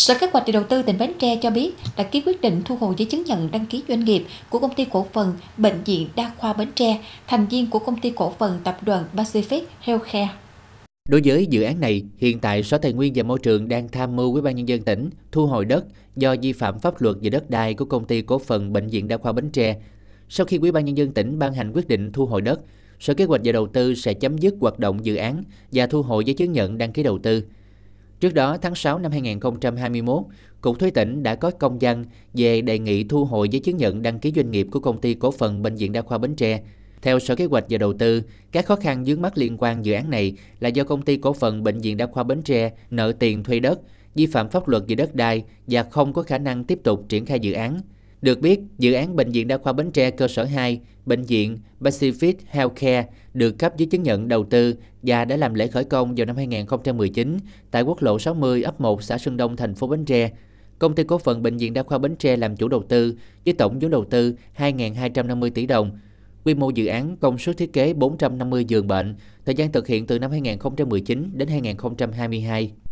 Sở Kế hoạch và Đầu tư tỉnh Bến Tre cho biết đã ký quyết định thu hồi giấy chứng nhận đăng ký doanh nghiệp của công ty cổ phần Bệnh viện Đa khoa Bến Tre, thành viên của công ty cổ phần tập đoàn Pacific Healthcare. Đối với dự án này, hiện tại Sở Tài nguyên và Môi trường đang tham mưu với ban nhân dân tỉnh thu hồi đất do vi phạm pháp luật về đất đai của công ty cổ phần Bệnh viện Đa khoa Bến Tre. Sau khi Ủy ban nhân dân tỉnh ban hành quyết định thu hồi đất, Sở Kế hoạch và Đầu tư sẽ chấm dứt hoạt động dự án và thu hồi giấy chứng nhận đăng ký đầu tư. Trước đó, tháng 6 năm 2021, Cục Thuế tỉnh đã có công văn về đề nghị thu hồi giấy chứng nhận đăng ký doanh nghiệp của công ty cổ phần Bệnh viện Đa khoa Bến Tre. Theo Sở Kế hoạch và Đầu tư, các khó khăn vướng mắt liên quan dự án này là do công ty cổ phần Bệnh viện Đa khoa Bến Tre nợ tiền thuê đất, vi phạm pháp luật về đất đai và không có khả năng tiếp tục triển khai dự án. Được biết, dự án Bệnh viện Đa khoa Bến Tre cơ sở 2, Bệnh viện Pacific Healthcare được cấp giấy chứng nhận đầu tư và đã làm lễ khởi công vào năm 2019 tại quốc lộ 60 ấp 1 xã Sơn Đông, thành phố Bến Tre. Công ty cổ phần Bệnh viện Đa khoa Bến Tre làm chủ đầu tư với tổng vốn đầu tư 2.250 tỷ đồng. Quy mô dự án công suất thiết kế 450 giường bệnh, thời gian thực hiện từ năm 2019 đến 2022.